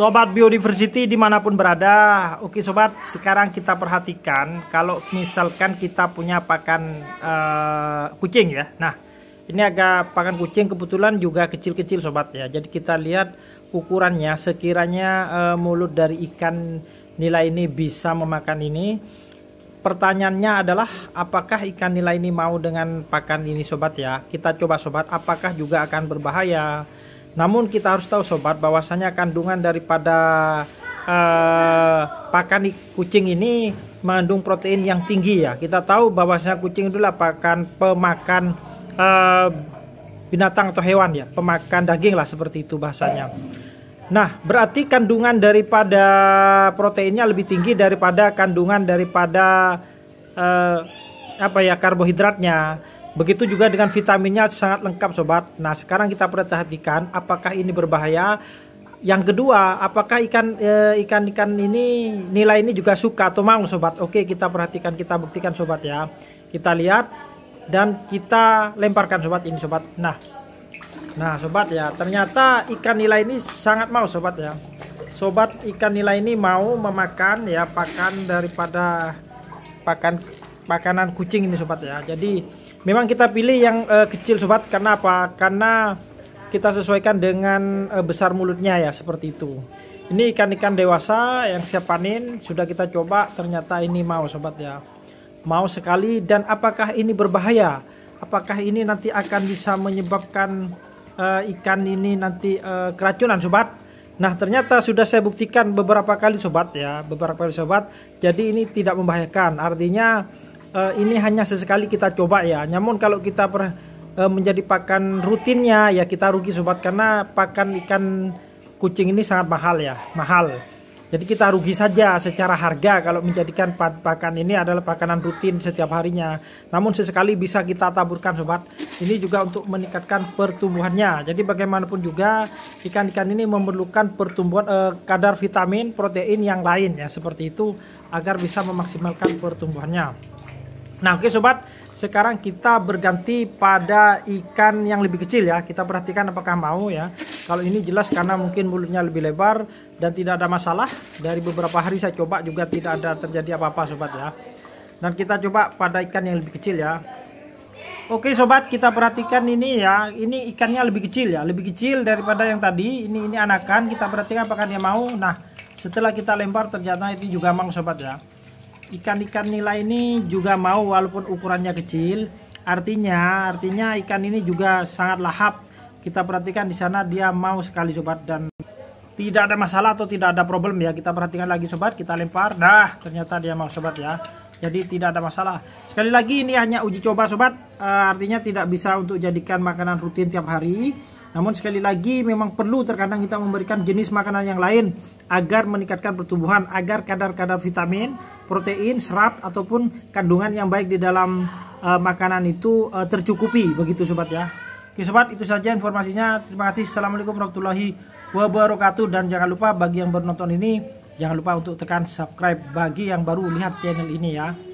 Sobat Biodiversity dimanapun berada Oke sobat sekarang kita perhatikan Kalau misalkan kita punya pakan uh, kucing ya Nah ini agak pakan kucing kebetulan juga kecil-kecil sobat ya Jadi kita lihat ukurannya sekiranya uh, mulut dari ikan nila ini bisa memakan ini Pertanyaannya adalah apakah ikan nila ini mau dengan pakan ini sobat ya Kita coba sobat apakah juga akan berbahaya namun kita harus tahu sobat bahwasanya kandungan daripada uh, pakan kucing ini mengandung protein yang tinggi ya. Kita tahu bahwasanya kucing itulah pakan pemakan uh, binatang atau hewan ya, pemakan daging lah seperti itu bahasanya. Nah, berarti kandungan daripada proteinnya lebih tinggi daripada kandungan daripada uh, apa ya karbohidratnya. Begitu juga dengan vitaminnya sangat lengkap sobat. Nah sekarang kita perhatikan apakah ini berbahaya. Yang kedua, apakah ikan eh, ikan ikan ini nilai ini juga suka atau mau sobat? Oke kita perhatikan kita buktikan sobat ya. Kita lihat dan kita lemparkan sobat ini sobat. Nah, nah sobat ya ternyata ikan nilai ini sangat mau sobat ya. Sobat ikan nilai ini mau memakan ya pakan daripada pakan pakanan kucing ini sobat ya. Jadi memang kita pilih yang uh, kecil sobat karena apa karena kita sesuaikan dengan uh, besar mulutnya ya seperti itu ini ikan-ikan dewasa yang siap panen sudah kita coba ternyata ini mau sobat ya mau sekali dan apakah ini berbahaya apakah ini nanti akan bisa menyebabkan uh, ikan ini nanti uh, keracunan sobat Nah ternyata sudah saya buktikan beberapa kali sobat ya beberapa kali sobat jadi ini tidak membahayakan artinya uh, ini hanya sesekali kita coba ya. Namun kalau kita per, uh, menjadi pakan rutinnya ya kita rugi sobat karena pakan ikan kucing ini sangat mahal ya, mahal. Jadi kita rugi saja secara harga kalau menjadikan pakan ini adalah pakanan rutin setiap harinya. Namun sesekali bisa kita taburkan sobat. Ini juga untuk meningkatkan pertumbuhannya. Jadi bagaimanapun juga ikan-ikan ini memerlukan pertumbuhan eh, kadar vitamin, protein yang lain ya seperti itu agar bisa memaksimalkan pertumbuhannya. Nah, oke okay, sobat, sekarang kita berganti pada ikan yang lebih kecil ya. Kita perhatikan apakah mau ya. Kalau ini jelas karena mungkin mulutnya lebih lebar dan tidak ada masalah. Dari beberapa hari saya coba juga tidak ada terjadi apa-apa sobat ya. Dan kita coba pada ikan yang lebih kecil ya. Oke sobat, kita perhatikan ini ya. Ini ikannya lebih kecil ya, lebih kecil daripada yang tadi. Ini ini anakan, kita perhatikan apakah dia mau. Nah, setelah kita lempar ternyata ini juga mau sobat ya ikan-ikan nila ini juga mau walaupun ukurannya kecil artinya artinya ikan ini juga sangat lahap kita perhatikan di sana dia mau sekali sobat dan tidak ada masalah atau tidak ada problem ya kita perhatikan lagi sobat kita lempar dah ternyata dia mau sobat ya jadi tidak ada masalah sekali lagi ini hanya uji coba sobat e, artinya tidak bisa untuk jadikan makanan rutin tiap hari namun sekali lagi memang perlu terkadang kita memberikan jenis makanan yang lain agar meningkatkan pertumbuhan agar kadar-kadar vitamin, protein, serat ataupun kandungan yang baik di dalam uh, makanan itu uh, tercukupi begitu sobat ya. Oke sobat itu saja informasinya. Terima kasih. Assalamualaikum warahmatullahi wabarakatuh dan jangan lupa bagi yang baru nonton ini jangan lupa untuk tekan subscribe bagi yang baru lihat channel ini ya.